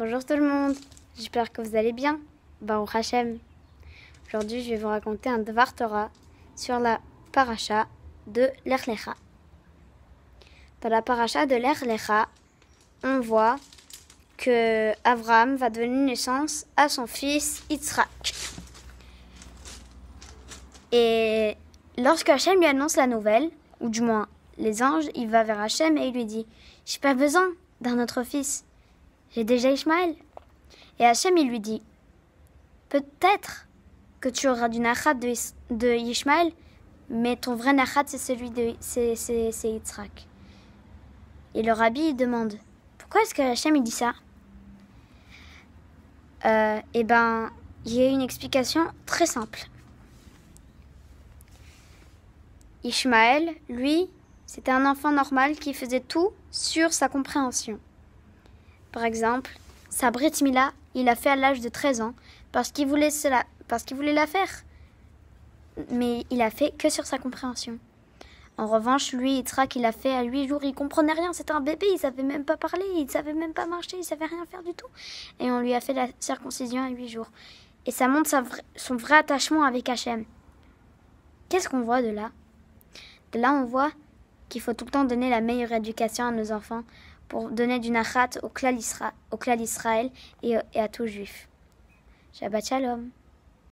Bonjour tout le monde, j'espère que vous allez bien. Baruch Hashem. Aujourd'hui, je vais vous raconter un Dvar Torah sur la paracha de l'Erlecha. Dans la paracha de l'Erlecha, on voit que Avram va donner naissance à son fils Yitzhak. Et lorsque HaShem lui annonce la nouvelle, ou du moins les anges, il va vers HaShem et il lui dit J'ai pas besoin d'un autre fils j'ai déjà Ishmael Et Hachem, il lui dit, peut-être que tu auras du nachat de, mais ton vrai nachat, c'est celui de c'est, Yitzhak. Et le rabbi, il demande, pourquoi est-ce que Hachem, il dit ça euh, Eh ben, il y a une explication très simple. Ishmaël, lui, c'était un enfant normal qui faisait tout sur sa compréhension. Par exemple, sa Brit Mila, il l'a fait à l'âge de 13 ans parce qu'il voulait cela, parce qu'il voulait la faire. Mais il a fait que sur sa compréhension. En revanche, lui, sera qu'il a fait à 8 jours, il comprenait rien. C'était un bébé, il savait même pas parler, il savait même pas marcher, il savait rien faire du tout. Et on lui a fait la circoncision à 8 jours. Et ça montre son vrai attachement avec HM. Qu'est-ce qu'on voit de là De là, on voit qu'il faut tout le temps donner la meilleure éducation à nos enfants pour donner du nachat au clan d'Israël et à tout Juifs. Shabbat Shalom.